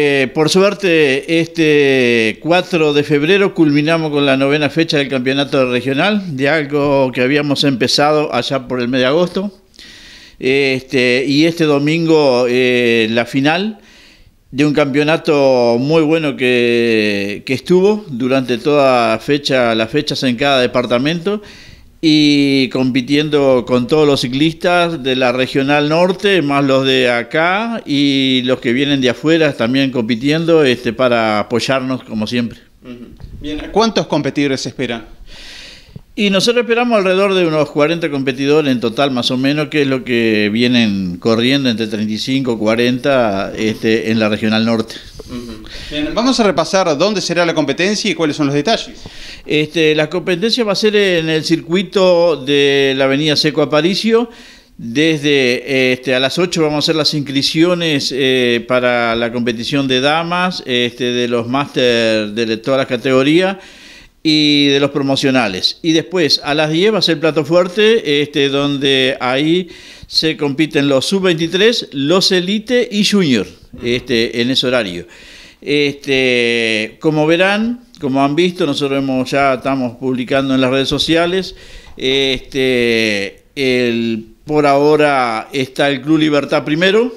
Eh, por suerte, este 4 de febrero culminamos con la novena fecha del campeonato regional, de algo que habíamos empezado allá por el mes de agosto. Este, y este domingo eh, la final de un campeonato muy bueno que, que estuvo durante toda fecha, las fechas en cada departamento y compitiendo con todos los ciclistas de la regional norte, más los de acá y los que vienen de afuera también compitiendo este, para apoyarnos como siempre. Bien, ¿cuántos competidores esperan? Y nosotros esperamos alrededor de unos 40 competidores en total, más o menos, que es lo que vienen corriendo entre 35 y 40 este, en la regional norte vamos a repasar dónde será la competencia y cuáles son los detalles. Este, la competencia va a ser en el circuito de la avenida Seco Aparicio. Desde este, a las 8 vamos a hacer las inscripciones eh, para la competición de damas, este, de los máster de todas las categorías y de los promocionales. Y después a las 10 va a ser el plato fuerte, este, donde ahí se compiten los sub-23, los elite y junior este, en ese horario. Este, como verán, como han visto, nosotros ya estamos publicando en las redes sociales. Este, por ahora está el Club Libertad primero.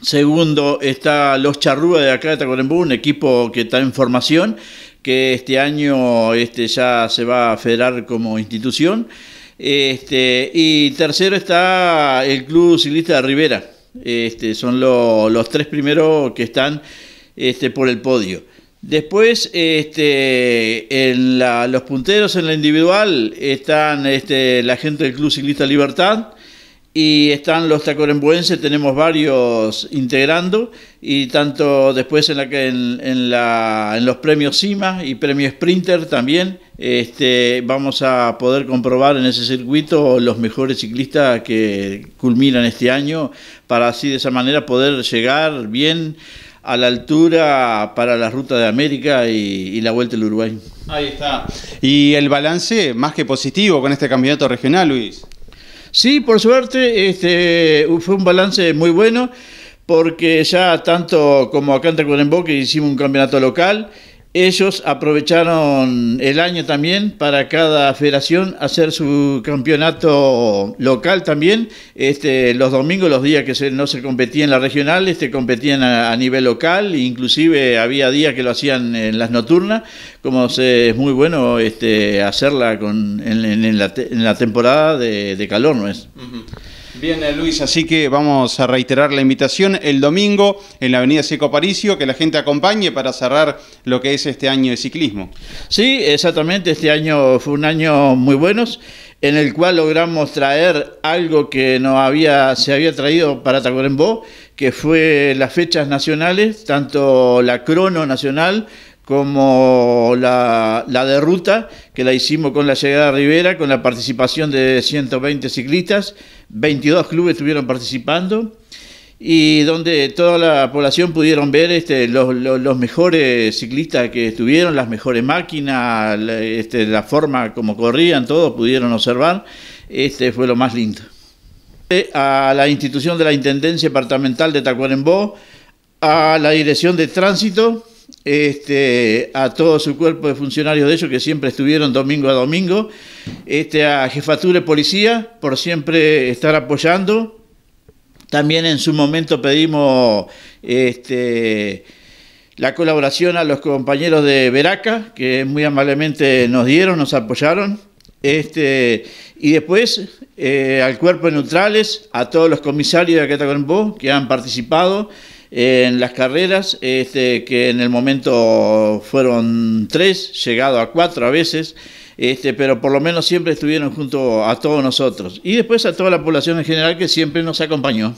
Segundo está Los Charrúas de acá de un equipo que está en formación, que este año este, ya se va a federar como institución. Este, y tercero está el Club Ciclista de Rivera. son los tres primeros que están este, por el podio. Después, este, en los punteros en la individual están este, la gente del Club Ciclista Libertad y están los tacorembuenses tenemos varios integrando y tanto después en, la, en, los premios CIMA y premio Sprinter también este, vamos a poder comprobar en ese circuito los mejores ciclistas que culminan este año para así de esa manera poder llegar bien a la altura para la Ruta de América y, la Vuelta del Uruguay. Ahí está. Y el balance más que positivo con este campeonato regional, Luis. Sí, por suerte, este, fue un balance muy bueno porque ya tanto como acá en Tacuarembó que hicimos un campeonato local ellos aprovecharon el año también para cada federación hacer su campeonato local también. Este, los domingos, los días que no se competía en la regional, este, competían a, nivel local. Inclusive había días que lo hacían en las nocturnas, como es muy bueno este, hacerla con, en, la, temporada de, calor, ¿no es? Bien, Luis, así que vamos a reiterar la invitación el domingo en la Avenida Seco Paricio, que la gente acompañe para cerrar lo que es este año de ciclismo. Sí, exactamente, este año fue un año muy bueno en el cual logramos traer algo que no había, se había traído para Tacuarembó, que fue las fechas nacionales, tanto la crono nacional, como la, la de ruta, que la hicimos con la llegada a Rivera, con la participación de 120 ciclistas, 22 clubes estuvieron participando y donde toda la población pudieron ver este, los, los, mejores ciclistas que estuvieron, las mejores máquinas, la, este, la forma como corrían, todos pudieron observar, este fue lo más lindo. Eh, a la institución de la Intendencia Departamental de Tacuarembó, a la Dirección de Tránsito, este, a todo su cuerpo de funcionarios de ellos que siempre estuvieron domingo a domingo, este, a Jefatura de Policía por siempre estar apoyando. También en su momento pedimos este, la colaboración a los compañeros de Veraca, que muy amablemente nos dieron, nos apoyaron. y después eh, al cuerpo de neutrales, a todos los comisarios de Acataconbó que han participado en las carreras, este, que en el momento fueron tres, llegado a cuatro a veces, este, pero por lo menos siempre estuvieron junto a todos nosotros y después a toda la población en general que siempre nos acompañó.